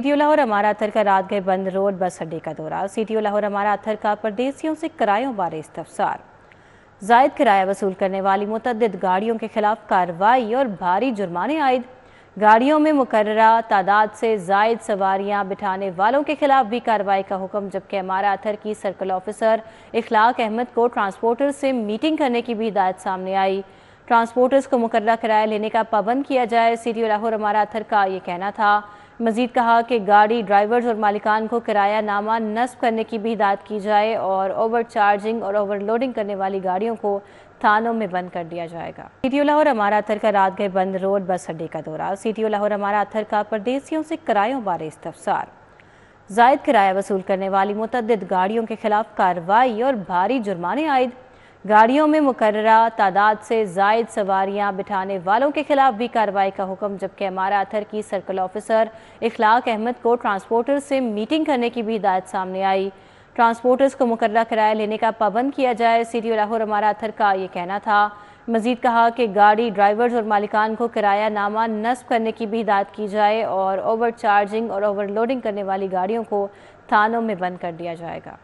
city Lahore अमारा अथर का रात गए बंद रोड बस अड्डे का दौरा सिटी लाहौर अमारा अथर का परदेसियों से किरायों बारे इस्तफसार जायद किराया वसूल करने वाली मुतद गाड़ियों के खिलाफ कार्रवाई और भारी जुर्माने आयद गाड़ियों में मुकर तादाद से जायद सवारियां बिठाने वालों के खिलाफ भी कार्रवाई का हुक्म जबकि हमारा अथर की सर्कल ऑफिसर इखलाक अहमद को ट्रांसपोर्टर से मीटिंग करने की भी हिदायत सामने आई ट्रांसपोर्टर्स को मुकर किराया लेने का पाबंद किया जाए सीटीओ लाहौर हमारा अथर का ये कहना था मजीद कहा कि गाड़ी ड्राइवर्स और मालिकान को किराया नामा नस्ब करने की भी हिदायत की जाए और ओवर चार्जिंग और ओवरलोडिंग करने वाली गाड़ियों को थानों में बंद कर दिया जाएगा सी लाहौर हमारा अथर का रात गए बंद रोड बस अड्डे का दौरा सी लाहौर हमारा अथर का परदेसियों से किरायों बारे इस्तफसार जायद किराया वसूल करने वाली मुतद गाड़ियों के खिलाफ कार्रवाई और भारी जुर्माने आयद गाड़ियों में मुकर तादाद से जायद सवारियां बिठाने वालों के खिलाफ भी कार्रवाई का हुक्म जबकि हमारा अथर की सर्कल ऑफिसर इखलाक अहमद को ट्रांसपोर्टर्स से मीटिंग करने की भी हिदायत सामने आई ट्रांसपोर्टर्स को मुकर किराया लेने का पाबंद किया जाए सी डी लाहौर हमारा अथर का ये कहना था मजीद कहा कि गाड़ी ड्राइवर्स और मालिकान को किराया नामा नस्ब करने की भी हिदायत की जाए और ओवर चार्जिंग और लोडिंग करने वाली गाड़ियों को थानों में बंद कर दिया जाएगा